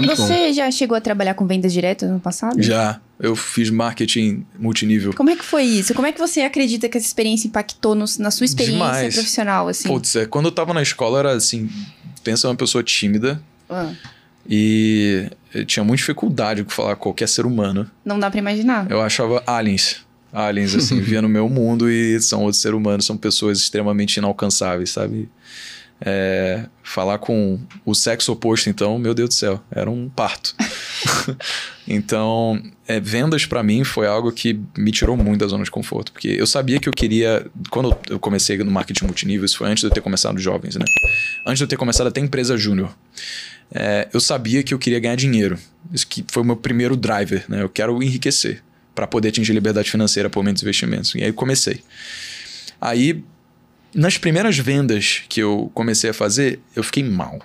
Você já chegou a trabalhar com vendas diretas no passado? Já. Eu fiz marketing multinível. Como é que foi isso? Como é que você acredita que essa experiência impactou no, na sua experiência Demais. profissional? Assim? Putz, é, quando eu tava na escola, era assim: pensa uma pessoa tímida. Ah. E eu tinha muita dificuldade com falar qualquer ser humano. Não dá para imaginar. Eu achava aliens. Aliens, assim, via no meu mundo e são outros seres humanos, são pessoas extremamente inalcançáveis, sabe? É, falar com o sexo oposto, então, meu Deus do céu, era um parto. então, é, vendas para mim foi algo que me tirou muito da zona de conforto, porque eu sabia que eu queria. Quando eu comecei no marketing multinível, isso foi antes de eu ter começado jovens, né? Antes de eu ter começado até empresa júnior. É, eu sabia que eu queria ganhar dinheiro. Isso que foi o meu primeiro driver, né? Eu quero enriquecer para poder atingir liberdade financeira por meio dos investimentos. E aí comecei. Aí nas primeiras vendas que eu comecei a fazer, eu fiquei mal.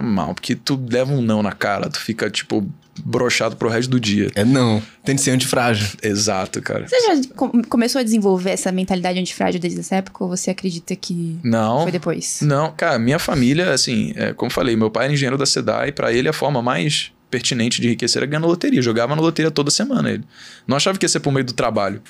Mal, porque tu leva um não na cara, tu fica tipo brochado pro resto do dia. É não, tem que ser antifrágil. Exato, cara. Você já com começou a desenvolver essa mentalidade antifrágil desde essa época ou você acredita que não, foi depois? Não, cara, minha família, assim, é, como falei, meu pai era engenheiro da SEDAI, para ele a forma mais pertinente de enriquecer era ganhar na loteria. Jogava na loteria toda semana ele. Não achava que ia ser por meio do trabalho.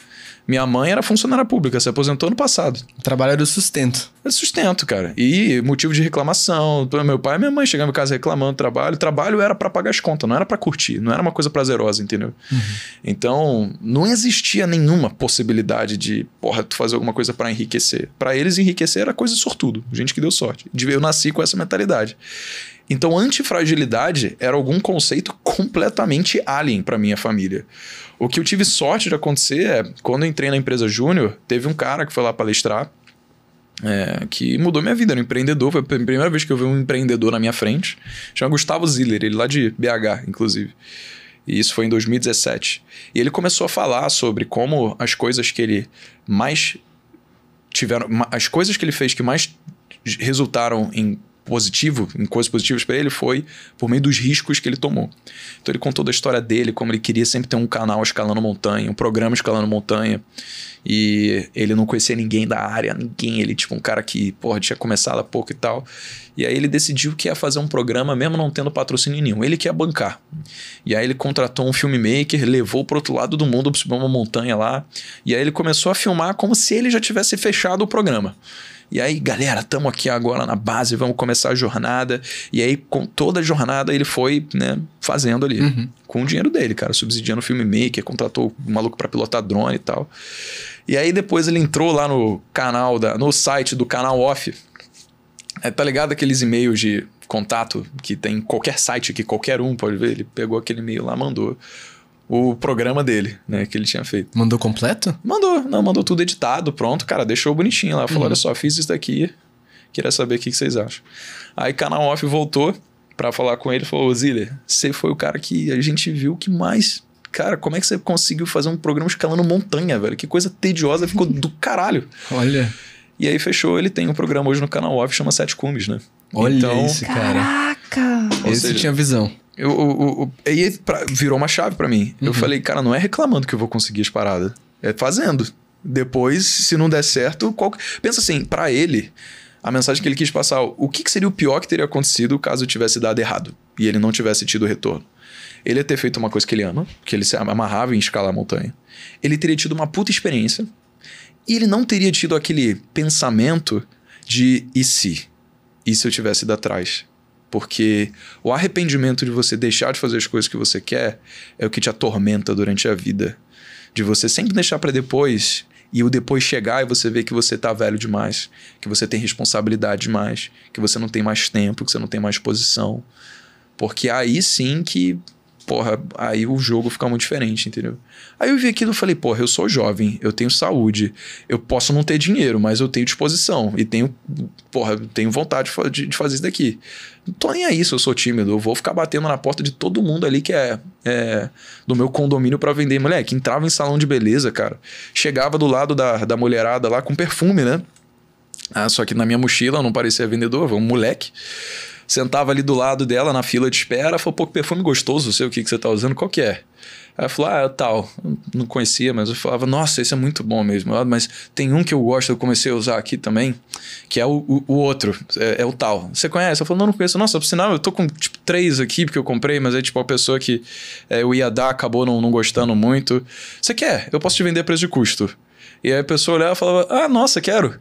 Minha mãe era funcionária pública, se aposentou no passado. O trabalho era o sustento. Era sustento, cara. E motivo de reclamação. Meu pai e minha mãe chegavam em casa reclamando do trabalho. trabalho era para pagar as contas, não era para curtir, não era uma coisa prazerosa, entendeu? Uhum. Então, não existia nenhuma possibilidade de, porra, tu fazer alguma coisa para enriquecer. Para eles, enriquecer era coisa de sortudo, gente que deu sorte. Eu nasci com essa mentalidade. Então, antifragilidade era algum conceito completamente alien para minha família. O que eu tive sorte de acontecer é, quando eu entrei na empresa júnior, teve um cara que foi lá palestrar, é, que mudou minha vida, era um empreendedor, foi a primeira vez que eu vi um empreendedor na minha frente, chama Gustavo Ziller, ele lá de BH, inclusive. E isso foi em 2017. E ele começou a falar sobre como as coisas que ele mais tiveram, as coisas que ele fez que mais resultaram em positivo, em coisas positivas para ele, foi por meio dos riscos que ele tomou. Então ele contou da história dele, como ele queria sempre ter um canal escalando montanha, um programa escalando montanha, e ele não conhecia ninguém da área, ninguém, ele tipo um cara que, porra, tinha começado há pouco e tal. E aí ele decidiu que ia fazer um programa mesmo não tendo patrocínio nenhum, ele ia bancar. E aí ele contratou um filmmaker, levou pro outro lado do mundo, subiu uma montanha lá, e aí ele começou a filmar como se ele já tivesse fechado o programa. E aí, galera, estamos aqui agora na base, vamos começar a jornada. E aí, com toda a jornada, ele foi, né, fazendo ali. Uhum. Com o dinheiro dele, cara, subsidiando o filmmaker, contratou um maluco para pilotar drone e tal. E aí, depois ele entrou lá no canal, da, no site do canal off. É, tá ligado aqueles e-mails de contato que tem qualquer site que qualquer um pode ver? Ele pegou aquele e-mail lá, mandou o programa dele, né, que ele tinha feito. Mandou completo? Mandou, não, mandou tudo editado, pronto, cara, deixou bonitinho lá. Falou, uhum. olha só, fiz isso daqui, queria saber o que, que vocês acham. Aí Canal Off voltou para falar com ele, falou, Ziller, você foi o cara que a gente viu que mais... Cara, como é que você conseguiu fazer um programa escalando montanha, velho? Que coisa tediosa, ficou uhum. do caralho. Olha... E aí fechou, ele tem um programa hoje no canal off chama Sete Cumes, né? Olha então, esse cara. Caraca! esse tinha visão. Eu, eu, eu e aí pra, virou uma chave para mim. Uhum. Eu falei, cara, não é reclamando que eu vou conseguir as paradas. É fazendo. Depois, se não der certo, qual... pensa assim, para ele, a mensagem que ele quis passar, o que, que seria o pior que teria acontecido caso eu tivesse dado errado e ele não tivesse tido retorno? Ele ia ter feito uma coisa que ele ama, que ele se amarrava em escalar a montanha. Ele teria tido uma puta experiência. E ele não teria tido aquele pensamento de e se? E se eu tivesse ido atrás? Porque o arrependimento de você deixar de fazer as coisas que você quer é o que te atormenta durante a vida. De você sempre deixar para depois e o depois chegar e você ver que você tá velho demais, que você tem responsabilidade demais, que você não tem mais tempo, que você não tem mais posição. Porque aí sim que porra, aí o jogo fica muito diferente, entendeu? Aí eu vi aquilo e falei, porra, eu sou jovem, eu tenho saúde, eu posso não ter dinheiro, mas eu tenho disposição e tenho, porra, tenho vontade de, de fazer isso daqui. Não tô nem aí se eu sou tímido, eu vou ficar batendo na porta de todo mundo ali que é, é do meu condomínio para vender. Moleque, entrava em salão de beleza, cara, chegava do lado da, da mulherada lá com perfume, né? Ah, só que na minha mochila não parecia vendedor, um moleque sentava ali do lado dela na fila de espera, falou, pô, que perfume gostoso, sei o que, que você tá usando, qual que é? Aí eu falava, ah, é tal. Não conhecia, mas eu falava, nossa, esse é muito bom mesmo. Ah, mas tem um que eu gosto, eu comecei a usar aqui também, que é o, o, o outro, é, é, o tal. Você conhece? Eu falo, não, não conheço. Nossa, por sinal, eu tô com tipo três aqui porque eu comprei, mas é tipo a pessoa que é, eu ia dar acabou não, não gostando muito. Você quer? Eu posso te vender a preço de custo. E aí a pessoa olhava e falava, ah, nossa, quero.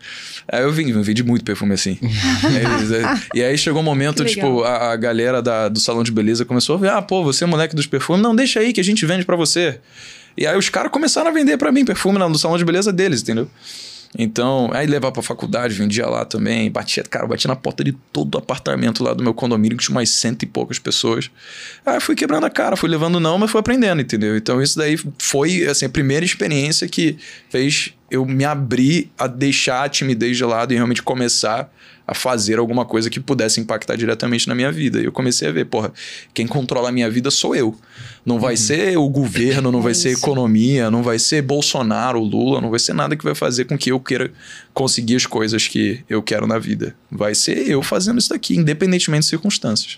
Aí eu vim, vendi muito perfume assim. É, e aí chegou um momento, tipo, a, a galera da, do salão de beleza começou a ver, ah, pô, você é moleque dos perfumes, não, deixa aí que a gente vende para você. E aí os caras começaram a vender para mim perfume no salão de beleza deles, entendeu? Então, aí levava pra faculdade, vendia lá também, batia, cara, batia na porta de todo o apartamento lá do meu condomínio, que tinha umas cento e poucas pessoas. Aí fui quebrando a cara, fui levando não, mas fui aprendendo, entendeu? Então, isso daí foi, assim, a primeira experiência que fez eu me abri a deixar a timidez de lado e realmente começar a fazer alguma coisa que pudesse impactar diretamente na minha vida. E eu comecei a ver, porra, quem controla a minha vida sou eu. Não vai uhum. ser o governo, não vai é ser a economia, não vai ser Bolsonaro, Lula, não vai ser nada que vai fazer com que eu queira conseguir as coisas que eu quero na vida. Vai ser eu fazendo isso daqui, independentemente de circunstâncias.